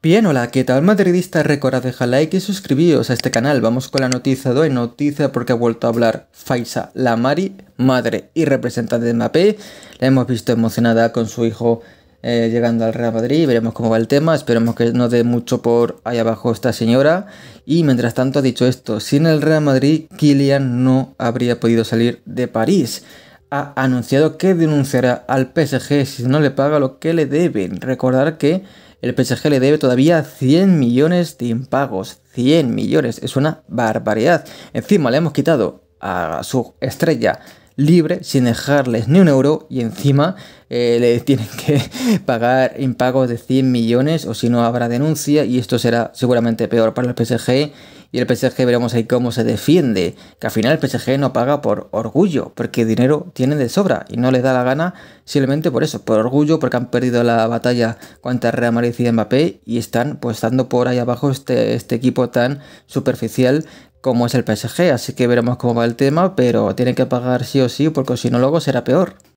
Bien, hola, ¿qué tal madridista? Recordad dejar like y suscribiros a este canal. Vamos con la noticia de hoy, noticia porque ha vuelto a hablar Faisa Lamari, madre y representante de Mbappé. La hemos visto emocionada con su hijo eh, llegando al Real Madrid, veremos cómo va el tema, esperemos que no dé mucho por ahí abajo esta señora. Y mientras tanto ha dicho esto, sin el Real Madrid, Kylian no habría podido salir de París ha anunciado que denunciará al PSG si no le paga lo que le deben. Recordar que el PSG le debe todavía 100 millones de impagos. 100 millones, es una barbaridad. Encima le hemos quitado a su estrella libre sin dejarles ni un euro y encima eh, le tienen que pagar impagos de 100 millones o si no habrá denuncia y esto será seguramente peor para el PSG y el PSG veremos ahí cómo se defiende, que al final el PSG no paga por orgullo, porque dinero tiene de sobra y no les da la gana simplemente por eso, por orgullo, porque han perdido la batalla contra Real Madrid y Mbappé y están pues dando por ahí abajo este, este equipo tan superficial como es el PSG, así que veremos cómo va el tema, pero tienen que pagar sí o sí, porque si no luego será peor.